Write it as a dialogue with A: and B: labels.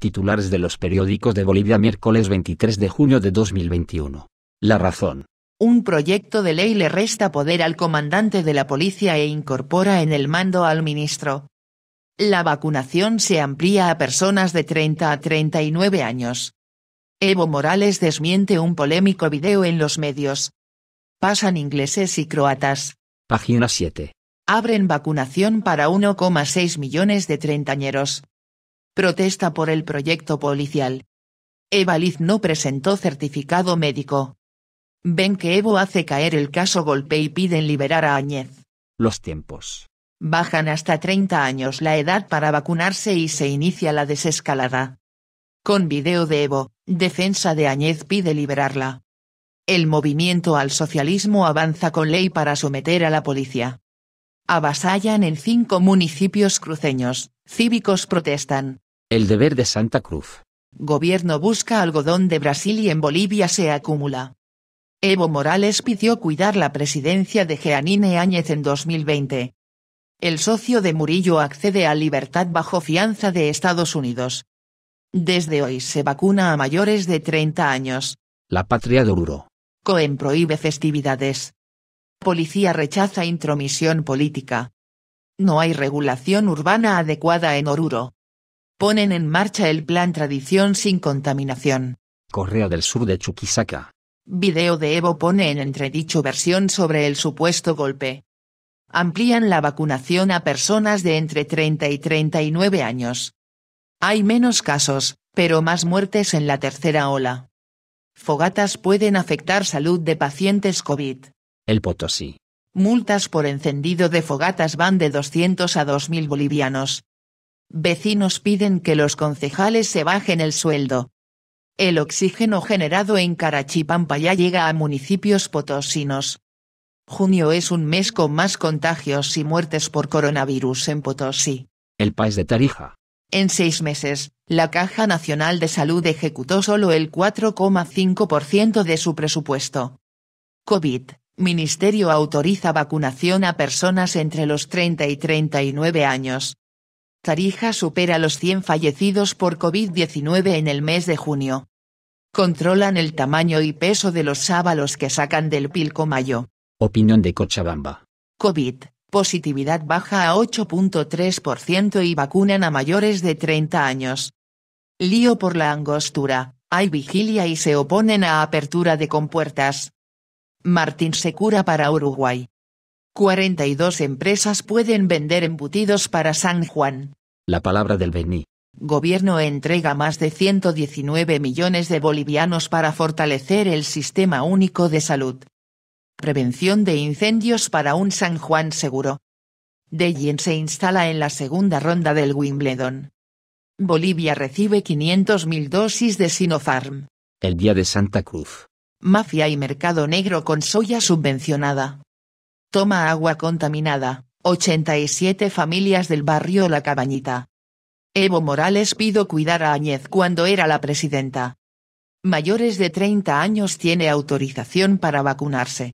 A: titulares de los periódicos de Bolivia miércoles 23 de junio de 2021. La razón. Un proyecto de ley le resta poder al comandante de la policía e incorpora en el mando al ministro. La vacunación se amplía a personas de 30 a 39 años. Evo Morales desmiente un polémico video en los medios. Pasan ingleses y croatas. Página 7. Abren vacunación para 1,6 millones de treintañeros protesta por el proyecto policial. Eva no presentó certificado médico. Ven que Evo hace caer el caso golpe y piden liberar a Áñez. Los tiempos. Bajan hasta 30 años la edad para vacunarse y se inicia la desescalada. Con video de Evo, defensa de Áñez pide liberarla. El movimiento al socialismo avanza con ley para someter a la policía. Avasallan en cinco municipios cruceños, cívicos protestan. El deber de Santa Cruz. Gobierno busca algodón de Brasil y en Bolivia se acumula. Evo Morales pidió cuidar la presidencia de Jeanine Áñez en 2020. El socio de Murillo accede a libertad bajo fianza de Estados Unidos. Desde hoy se vacuna a mayores de 30 años. La patria de Oruro. Cohen prohíbe festividades. Policía rechaza intromisión política. No hay regulación urbana adecuada en Oruro ponen en marcha el plan Tradición sin contaminación. Correo del Sur de Chuquisaca. Video de Evo pone en entredicho versión sobre el supuesto golpe. Amplían la vacunación a personas de entre 30 y 39 años. Hay menos casos, pero más muertes en la tercera ola. Fogatas pueden afectar salud de pacientes COVID. El Potosí. Multas por encendido de fogatas van de 200 a 2.000 bolivianos. Vecinos piden que los concejales se bajen el sueldo. El oxígeno generado en Carachipampa ya llega a municipios potosinos. Junio es un mes con más contagios y muertes por coronavirus en Potosí. El país de Tarija. En seis meses, la Caja Nacional de Salud ejecutó solo el 4,5% de su presupuesto. COVID. Ministerio autoriza vacunación a personas entre los 30 y 39 años. Tarija supera los 100 fallecidos por COVID-19 en el mes de junio. Controlan el tamaño y peso de los sábalos que sacan del Pilcomayo. Opinión de Cochabamba. COVID. Positividad baja a 8.3% y vacunan a mayores de 30 años. Lío por la angostura. Hay vigilia y se oponen a apertura de compuertas. Martín se cura para Uruguay. 42 empresas pueden vender embutidos para San Juan. La palabra del Beni. Gobierno entrega más de 119 millones de bolivianos para fortalecer el sistema único de salud. Prevención de incendios para un San Juan seguro. Dejen se instala en la segunda ronda del Wimbledon. Bolivia recibe 500.000 dosis de Sinopharm. El día de Santa Cruz. Mafia y mercado negro con soya subvencionada. Toma agua contaminada. 87 familias del barrio La Cabañita. Evo Morales pido cuidar a Añez cuando era la presidenta. Mayores de 30 años tiene autorización para vacunarse.